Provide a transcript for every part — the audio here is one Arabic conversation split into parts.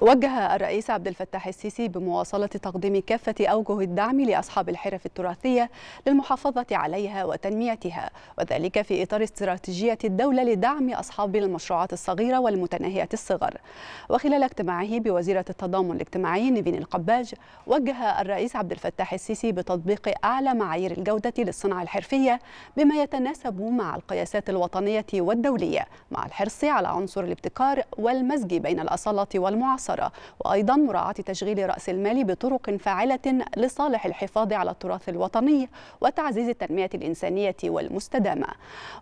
وجه الرئيس عبد الفتاح السيسي بمواصلة تقديم كافة أوجه الدعم لأصحاب الحرف التراثية للمحافظة عليها وتنميتها وذلك في إطار استراتيجية الدولة لدعم أصحاب المشروعات الصغيرة والمتناهية الصغر وخلال اجتماعه بوزيرة التضامن الاجتماعي نيفين القباج وجه الرئيس عبد الفتاح السيسي بتطبيق أعلى معايير الجودة للصنع الحرفية بما يتناسب مع القياسات الوطنية والدولية مع الحرص على عنصر الابتكار والمزج بين الأصالة والمعاصرة الأسرة وأيضا مراعاة تشغيل رأس المال بطرق فاعلة لصالح الحفاظ على التراث الوطني وتعزيز التنمية الإنسانية والمستدامة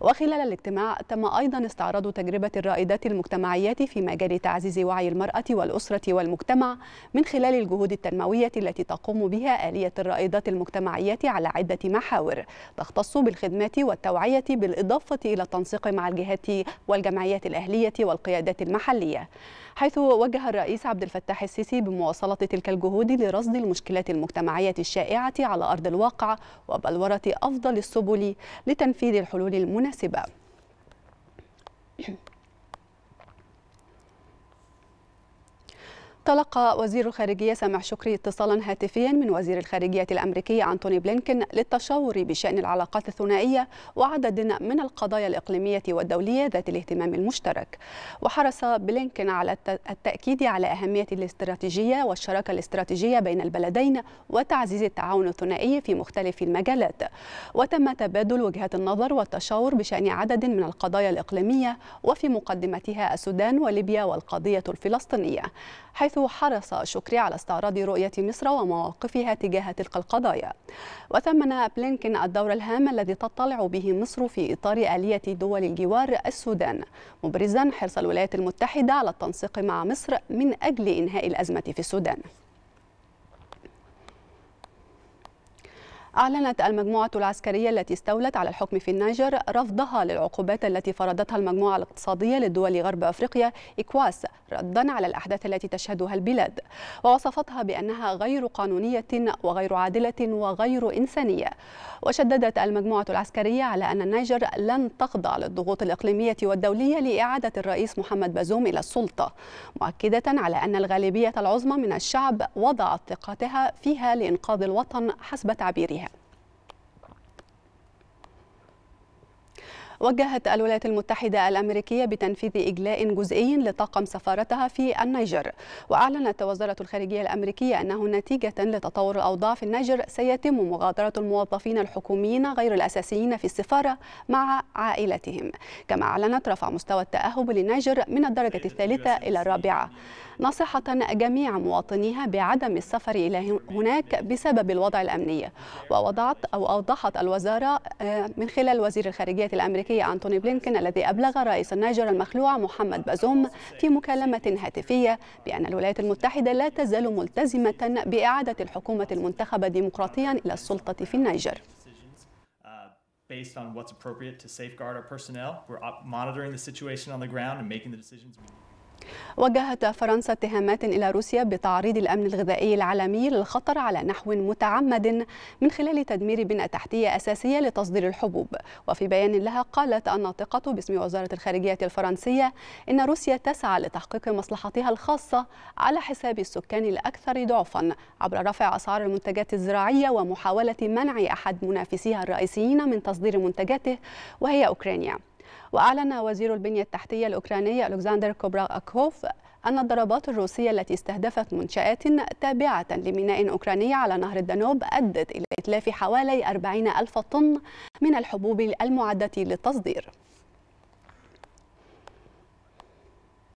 وخلال الاجتماع تم أيضا استعراض تجربة الرائدات المجتمعيات في مجال تعزيز وعي المرأة والأسرة والمجتمع من خلال الجهود التنموية التي تقوم بها آلية الرائدات المجتمعيات على عدة محاور تختص بالخدمات والتوعية بالإضافة إلى التنسيق مع الجهات والجمعيات الأهلية والقيادات المحلية حيث وجه الرئيس الرئيس عبد الفتاح السيسي بمواصلة تلك الجهود لرصد المشكلات المجتمعية الشائعة على أرض الواقع وبلورة أفضل السبل لتنفيذ الحلول المناسبة. تلقى وزير الخارجية سامح شكري اتصالا هاتفيا من وزير الخارجية الأمريكي أنتوني بلينكن للتشاور بشأن العلاقات الثنائية وعدد من القضايا الإقليمية والدولية ذات الاهتمام المشترك وحرص بلينكن على التأكيد على أهمية الاستراتيجية والشراكة الاستراتيجية بين البلدين وتعزيز التعاون الثنائي في مختلف المجالات وتم تبادل وجهات النظر والتشاور بشأن عدد من القضايا الإقليمية وفي مقدمتها السودان وليبيا والقضية الفلسطينية حيث حرص شكري على استعراض رؤية مصر ومواقفها تجاه تلك القضايا وثمن بلينكن الدور الهام الذي تطلع به مصر في إطار آلية دول الجوار السودان مبرزا حرص الولايات المتحدة على التنسيق مع مصر من أجل إنهاء الأزمة في السودان أعلنت المجموعة العسكرية التي استولت على الحكم في النيجر رفضها للعقوبات التي فرضتها المجموعة الاقتصادية للدول غرب أفريقيا إكواس ردا على الأحداث التي تشهدها البلاد ووصفتها بأنها غير قانونية وغير عادلة وغير إنسانية وشددت المجموعة العسكرية على أن النيجر لن تخضع للضغوط الإقليمية والدولية لإعادة الرئيس محمد بازوم إلى السلطة مؤكدة على أن الغالبية العظمى من الشعب وضعت ثقتها فيها لإنقاذ الوطن حسب تعبيرها وجهت الولايات المتحدة الأمريكية بتنفيذ إجلاء جزئي لطاقم سفارتها في النيجر وأعلنت وزارة الخارجية الأمريكية أنه نتيجة لتطور الأوضاع في النيجر سيتم مغادرة الموظفين الحكوميين غير الأساسيين في السفارة مع عائلتهم كما أعلنت رفع مستوى التأهب للنيجر من الدرجة الثالثة إلى الرابعة ناصحة جميع مواطنيها بعدم السفر إلى هناك بسبب الوضع الأمني ووضعت أو أوضحت الوزارة آه، من خلال وزير الخارجية الأمريكية أنتوني بلينكن الذي أبلغ رئيس النيجر المخلوع محمد بازوم في مكالمة هاتفية بأن الولايات المتحدة لا تزال ملتزمة بإعادة الحكومة المنتخبة ديمقراطيا إلى السلطة في النيجر uh, based on what's appropriate to safeguard our personnel. We're monitoring the situation on the ground and making the decisions. وجهت فرنسا اتهامات إلى روسيا بتعريض الأمن الغذائي العالمي للخطر على نحو متعمد من خلال تدمير بنى تحتية أساسية لتصدير الحبوب وفي بيان لها قالت الناطقة باسم وزارة الخارجية الفرنسية إن روسيا تسعى لتحقيق مصلحتها الخاصة على حساب السكان الأكثر ضعفا عبر رفع أسعار المنتجات الزراعية ومحاولة منع أحد منافسيها الرئيسيين من تصدير منتجاته وهي أوكرانيا وأعلن وزير البنية التحتية الأوكراني ألكسندر كوبراكوف أن الضربات الروسية التي استهدفت منشآت تابعة لميناء أوكراني على نهر الدانوب أدت إلى إتلاف حوالي 40 ألف طن من الحبوب المعدة للتصدير